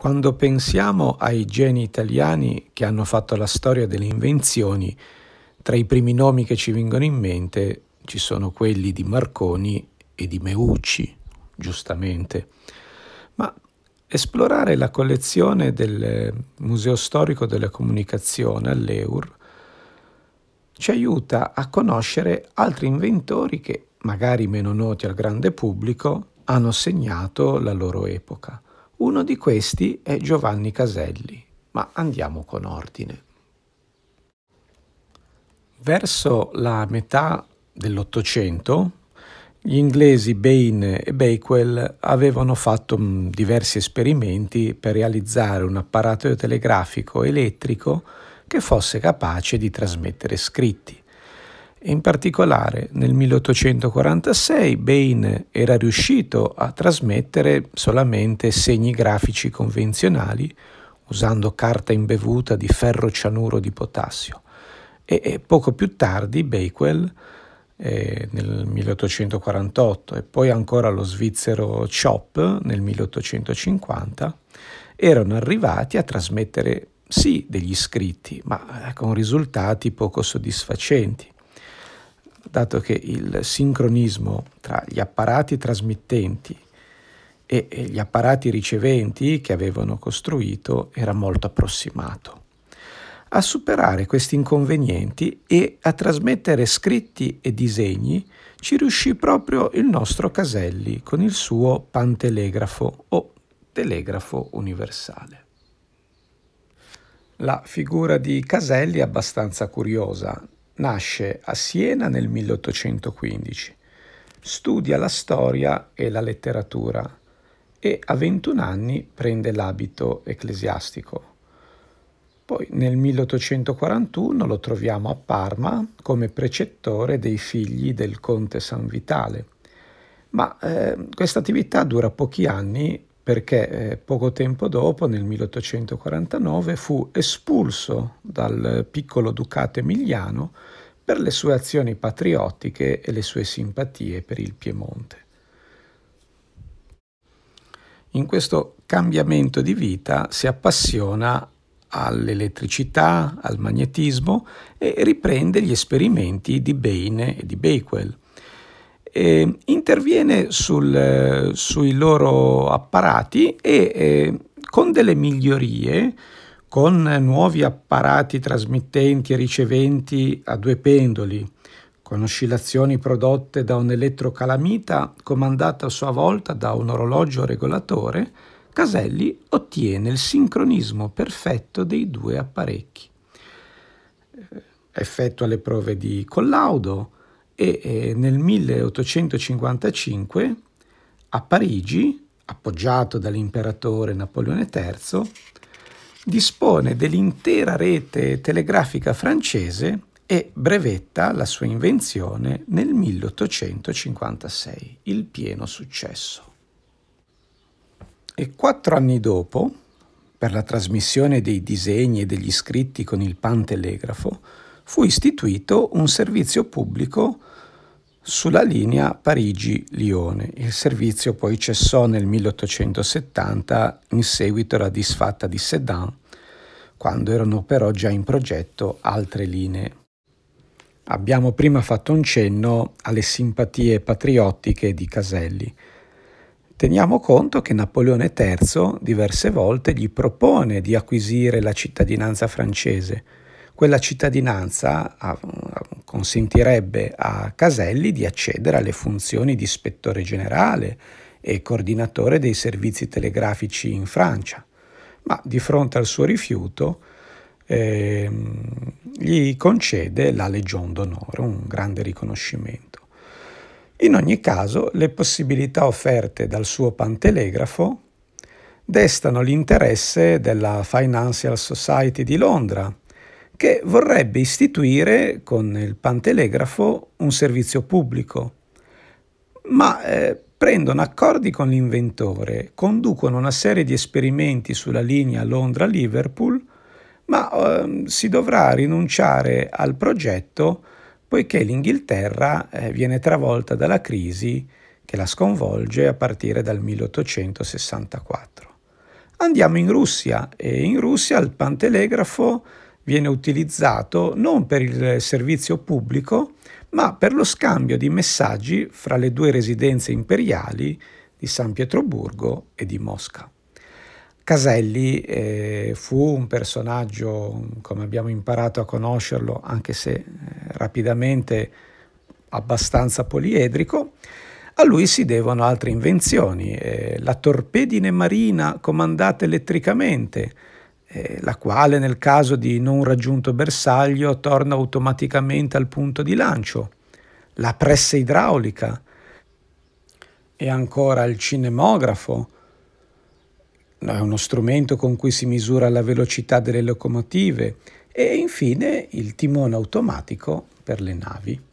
Quando pensiamo ai geni italiani che hanno fatto la storia delle invenzioni, tra i primi nomi che ci vengono in mente ci sono quelli di Marconi e di Meucci, giustamente. Ma esplorare la collezione del Museo Storico della Comunicazione all'EUR ci aiuta a conoscere altri inventori che, magari meno noti al grande pubblico, hanno segnato la loro epoca. Uno di questi è Giovanni Caselli, ma andiamo con ordine. Verso la metà dell'Ottocento, gli inglesi Bain e Bakewell avevano fatto mm, diversi esperimenti per realizzare un apparato telegrafico elettrico che fosse capace di trasmettere scritti in particolare nel 1846 Bain era riuscito a trasmettere solamente segni grafici convenzionali usando carta imbevuta di ferro cianuro di potassio e, e poco più tardi Bakewell eh, nel 1848 e poi ancora lo svizzero Chop nel 1850 erano arrivati a trasmettere sì degli scritti ma eh, con risultati poco soddisfacenti dato che il sincronismo tra gli apparati trasmittenti e gli apparati riceventi che avevano costruito era molto approssimato. A superare questi inconvenienti e a trasmettere scritti e disegni ci riuscì proprio il nostro Caselli con il suo pantelegrafo o telegrafo universale. La figura di Caselli è abbastanza curiosa, Nasce a Siena nel 1815, studia la storia e la letteratura e a 21 anni prende l'abito ecclesiastico. Poi nel 1841 lo troviamo a Parma come precettore dei figli del conte San Vitale, ma eh, questa attività dura pochi anni perché eh, poco tempo dopo, nel 1849, fu espulso dal piccolo ducato emiliano per le sue azioni patriottiche e le sue simpatie per il Piemonte. In questo cambiamento di vita si appassiona all'elettricità, al magnetismo e riprende gli esperimenti di Bain e di Bakewell eh, interviene sul, sui loro apparati e eh, con delle migliorie, con nuovi apparati trasmittenti e riceventi a due pendoli, con oscillazioni prodotte da un'elettrocalamita comandata a sua volta da un orologio regolatore, Caselli ottiene il sincronismo perfetto dei due apparecchi. Eh, effettua le prove di collaudo, e nel 1855 a Parigi, appoggiato dall'imperatore Napoleone III, dispone dell'intera rete telegrafica francese e brevetta la sua invenzione nel 1856, il pieno successo. E quattro anni dopo, per la trasmissione dei disegni e degli scritti con il pantelegrafo, fu istituito un servizio pubblico sulla linea Parigi-Lione. Il servizio poi cessò nel 1870 in seguito alla disfatta di Sedan, quando erano però già in progetto altre linee. Abbiamo prima fatto un cenno alle simpatie patriottiche di Caselli. Teniamo conto che Napoleone III diverse volte gli propone di acquisire la cittadinanza francese. Quella cittadinanza, consentirebbe a Caselli di accedere alle funzioni di ispettore generale e coordinatore dei servizi telegrafici in Francia, ma di fronte al suo rifiuto eh, gli concede la Legion d'onore, un grande riconoscimento. In ogni caso, le possibilità offerte dal suo pantelegrafo destano l'interesse della Financial Society di Londra, che vorrebbe istituire con il Pantelegrafo un servizio pubblico, ma eh, prendono accordi con l'inventore, conducono una serie di esperimenti sulla linea Londra-Liverpool, ma eh, si dovrà rinunciare al progetto poiché l'Inghilterra eh, viene travolta dalla crisi che la sconvolge a partire dal 1864. Andiamo in Russia e in Russia il Pantelegrafo viene utilizzato non per il servizio pubblico, ma per lo scambio di messaggi fra le due residenze imperiali di San Pietroburgo e di Mosca. Caselli eh, fu un personaggio, come abbiamo imparato a conoscerlo, anche se eh, rapidamente abbastanza poliedrico, a lui si devono altre invenzioni, eh, la torpedine marina comandata elettricamente, eh, la quale nel caso di non raggiunto bersaglio torna automaticamente al punto di lancio, la pressa idraulica e ancora il cinemografo, è uno strumento con cui si misura la velocità delle locomotive e infine il timone automatico per le navi.